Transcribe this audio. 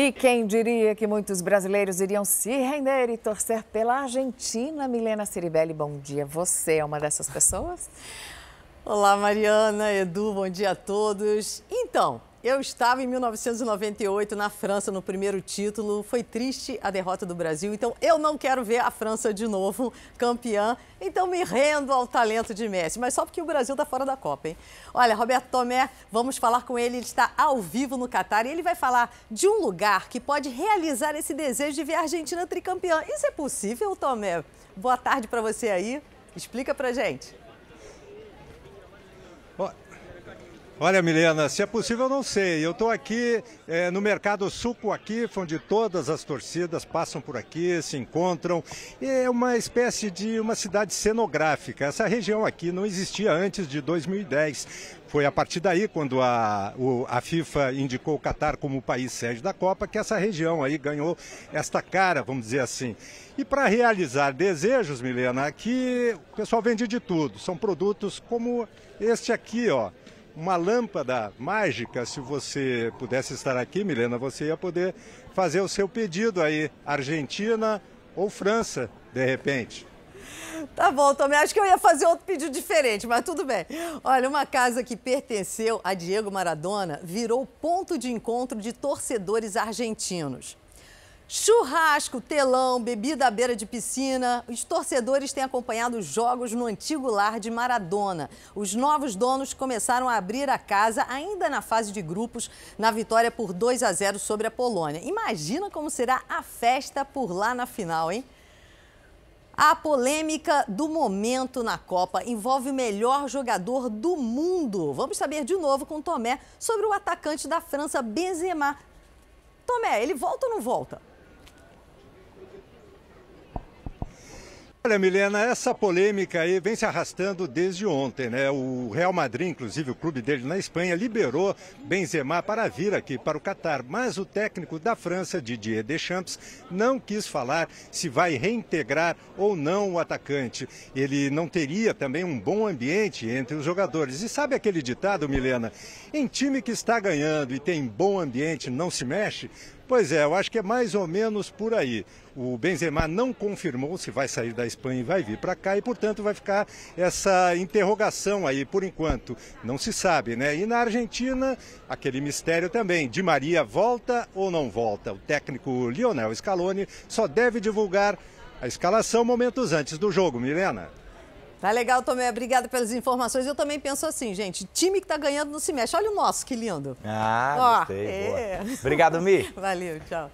E quem diria que muitos brasileiros iriam se render e torcer pela Argentina? Milena Ciribelli, bom dia. Você é uma dessas pessoas? Olá, Mariana, Edu, bom dia a todos. Então, eu estava em 1998 na França no primeiro título. Foi triste a derrota do Brasil, então eu não quero ver a França de novo campeã. Então me rendo ao talento de Messi, mas só porque o Brasil está fora da Copa, hein? Olha, Roberto Tomé, vamos falar com ele. Ele está ao vivo no Catar e ele vai falar de um lugar que pode realizar esse desejo de ver a Argentina tricampeã. Isso é possível, Tomé? Boa tarde para você aí. Explica para gente. Bom, Olha, Milena, se é possível, eu não sei. Eu estou aqui é, no Mercado Suco aqui, onde todas as torcidas passam por aqui, se encontram. É uma espécie de uma cidade cenográfica. Essa região aqui não existia antes de 2010. Foi a partir daí, quando a, o, a FIFA indicou o Catar como o país sede da Copa, que essa região aí ganhou esta cara, vamos dizer assim. E para realizar desejos, Milena, aqui o pessoal vende de tudo. São produtos como este aqui, ó uma lâmpada mágica. Se você pudesse estar aqui, Milena, você ia poder fazer o seu pedido aí, Argentina ou França, de repente. Tá bom, Tomé. Acho que eu ia fazer outro pedido diferente, mas tudo bem. Olha, uma casa que pertenceu a Diego Maradona virou ponto de encontro de torcedores argentinos. Churrasco, telão, bebida à beira de piscina. Os torcedores têm acompanhado os jogos no antigo lar de Maradona. Os novos donos começaram a abrir a casa ainda na fase de grupos, na vitória por 2 a 0 sobre a Polônia. Imagina como será a festa por lá na final, hein? A polêmica do momento na Copa envolve o melhor jogador do mundo. Vamos saber de novo com Tomé sobre o atacante da França, Benzema. Tomé, ele volta ou não volta? Olha, Milena, essa polêmica aí vem se arrastando desde ontem, né? O Real Madrid, inclusive o clube dele na Espanha, liberou Benzema para vir aqui para o Catar, mas o técnico da França, Didier Deschamps, não quis falar se vai reintegrar ou não o atacante. Ele não teria também um bom ambiente entre os jogadores. E sabe aquele ditado, Milena? Em time que está ganhando e tem bom ambiente, não se mexe? Pois é, eu acho que é mais ou menos por aí. O Benzema não confirmou se vai sair da Espanha e vai vir para cá e, portanto, vai ficar essa interrogação aí por enquanto. Não se sabe, né? E na Argentina, aquele mistério também. Di Maria volta ou não volta? O técnico Lionel Scaloni só deve divulgar a escalação momentos antes do jogo, Milena. Tá legal, Tomé. Obrigada pelas informações. Eu também penso assim, gente. Time que tá ganhando não se mexe. Olha o nosso, que lindo. Ah, Ó, gostei. É. Obrigado, Mi. Valeu, tchau.